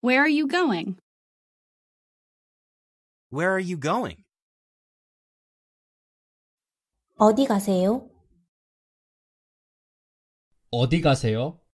Where are you going? Where are you going? 어디 가세요? 어디 가세요?